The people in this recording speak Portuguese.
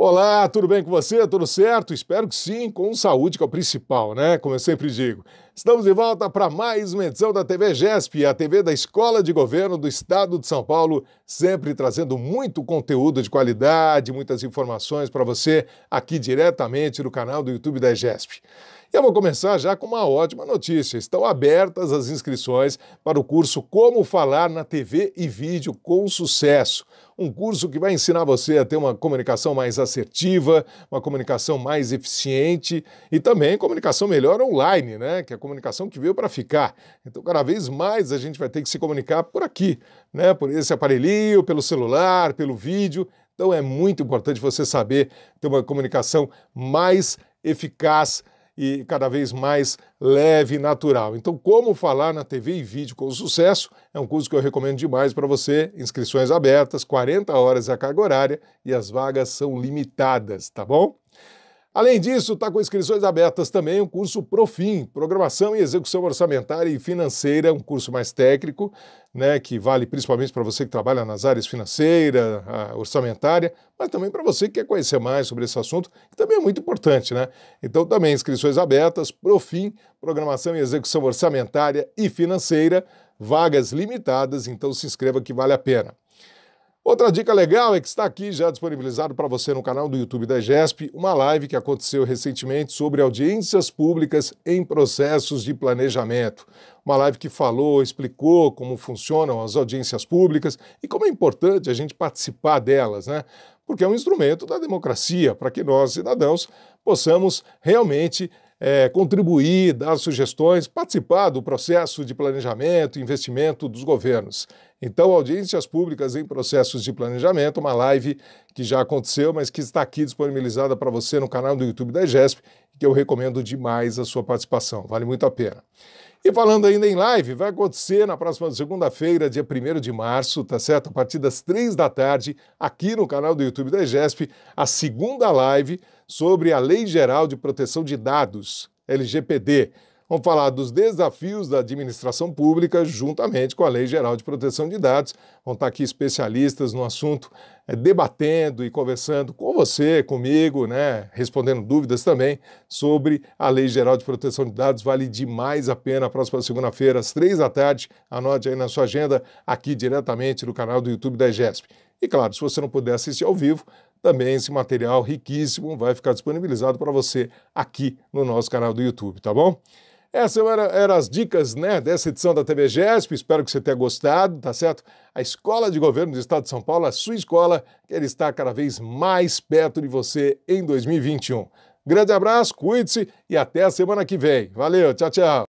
Olá, tudo bem com você? Tudo certo? Espero que sim, com saúde, que é o principal, né? Como eu sempre digo. Estamos de volta para mais uma edição da TV GESP, a TV da Escola de Governo do Estado de São Paulo, sempre trazendo muito conteúdo de qualidade, muitas informações para você aqui diretamente no canal do YouTube da GESP. E eu vou começar já com uma ótima notícia. Estão abertas as inscrições para o curso Como Falar na TV e Vídeo com Sucesso um curso que vai ensinar você a ter uma comunicação mais assertiva, uma comunicação mais eficiente e também comunicação melhor online, né? Que é comunicação que veio para ficar. Então, cada vez mais a gente vai ter que se comunicar por aqui, né? por esse aparelhinho, pelo celular, pelo vídeo. Então, é muito importante você saber ter uma comunicação mais eficaz e cada vez mais leve e natural. Então, como falar na TV e vídeo com sucesso é um curso que eu recomendo demais para você. Inscrições abertas, 40 horas a carga horária e as vagas são limitadas, tá bom? Além disso, está com inscrições abertas também o curso Profim, Programação e Execução Orçamentária e Financeira, um curso mais técnico, né, que vale principalmente para você que trabalha nas áreas financeira, orçamentária, mas também para você que quer conhecer mais sobre esse assunto, que também é muito importante, né? Então, também inscrições abertas, Profim, Programação e Execução Orçamentária e Financeira, vagas limitadas, então se inscreva que vale a pena. Outra dica legal é que está aqui já disponibilizado para você no canal do YouTube da GESP uma live que aconteceu recentemente sobre audiências públicas em processos de planejamento. Uma live que falou, explicou como funcionam as audiências públicas e como é importante a gente participar delas, né? Porque é um instrumento da democracia para que nós, cidadãos, possamos realmente é, contribuir, dar sugestões, participar do processo de planejamento e investimento dos governos. Então, audiências públicas em processos de planejamento, uma live que já aconteceu, mas que está aqui disponibilizada para você no canal do YouTube da IGESP, que eu recomendo demais a sua participação, vale muito a pena. E falando ainda em live, vai acontecer na próxima segunda-feira, dia 1 de março, tá certo? A partir das 3 da tarde, aqui no canal do YouTube da IGESP, a segunda live sobre a Lei Geral de Proteção de Dados, LGPD. Vamos falar dos desafios da administração pública juntamente com a Lei Geral de Proteção de Dados. Vão estar aqui especialistas no assunto, é, debatendo e conversando com você, comigo, né, respondendo dúvidas também sobre a Lei Geral de Proteção de Dados. Vale demais a pena. A próxima segunda-feira, às três da tarde, anote aí na sua agenda, aqui diretamente no canal do YouTube da EGESP. E claro, se você não puder assistir ao vivo, também esse material riquíssimo vai ficar disponibilizado para você aqui no nosso canal do YouTube, tá bom? Essas eram era as dicas né, dessa edição da TV GESP, espero que você tenha gostado, tá certo? A Escola de Governo do Estado de São Paulo, a sua escola, quer estar cada vez mais perto de você em 2021. Grande abraço, cuide-se e até a semana que vem. Valeu, tchau, tchau!